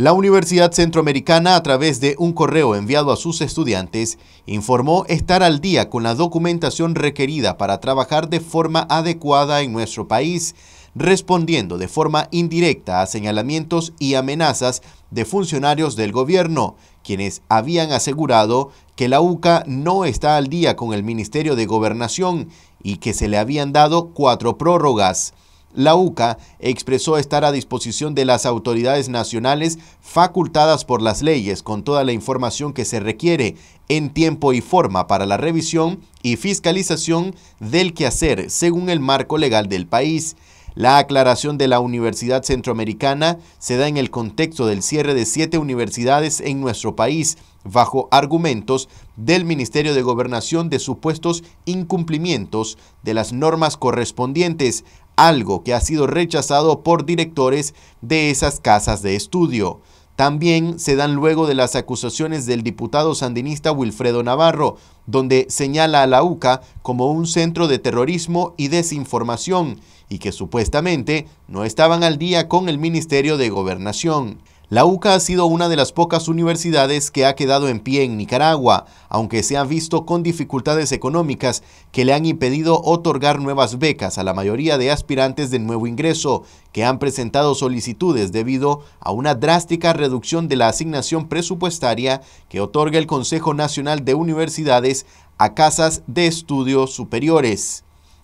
La Universidad Centroamericana, a través de un correo enviado a sus estudiantes, informó estar al día con la documentación requerida para trabajar de forma adecuada en nuestro país, respondiendo de forma indirecta a señalamientos y amenazas de funcionarios del gobierno, quienes habían asegurado que la UCA no está al día con el Ministerio de Gobernación y que se le habían dado cuatro prórrogas. La UCA expresó estar a disposición de las autoridades nacionales facultadas por las leyes con toda la información que se requiere en tiempo y forma para la revisión y fiscalización del quehacer según el marco legal del país. La aclaración de la Universidad Centroamericana se da en el contexto del cierre de siete universidades en nuestro país, bajo argumentos del Ministerio de Gobernación de supuestos incumplimientos de las normas correspondientes algo que ha sido rechazado por directores de esas casas de estudio. También se dan luego de las acusaciones del diputado sandinista Wilfredo Navarro, donde señala a la UCA como un centro de terrorismo y desinformación y que supuestamente no estaban al día con el Ministerio de Gobernación. La UCA ha sido una de las pocas universidades que ha quedado en pie en Nicaragua, aunque se ha visto con dificultades económicas que le han impedido otorgar nuevas becas a la mayoría de aspirantes de nuevo ingreso que han presentado solicitudes debido a una drástica reducción de la asignación presupuestaria que otorga el Consejo Nacional de Universidades a casas de estudios superiores.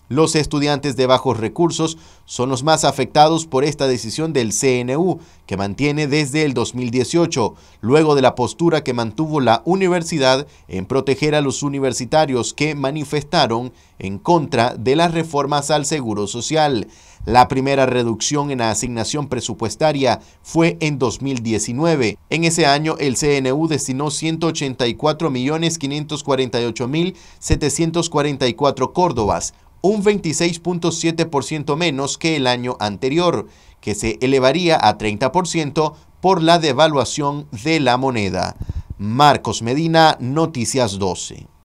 Los estudiantes de bajos recursos son los más afectados por esta decisión del CNU, que mantiene desde el 2018, luego de la postura que mantuvo la universidad en proteger a los universitarios que manifestaron en contra de las reformas al Seguro Social. La primera reducción en la asignación presupuestaria fue en 2019. En ese año, el CNU destinó 184.548.744 córdobas un 26.7% menos que el año anterior, que se elevaría a 30% por la devaluación de la moneda. Marcos Medina, Noticias 12.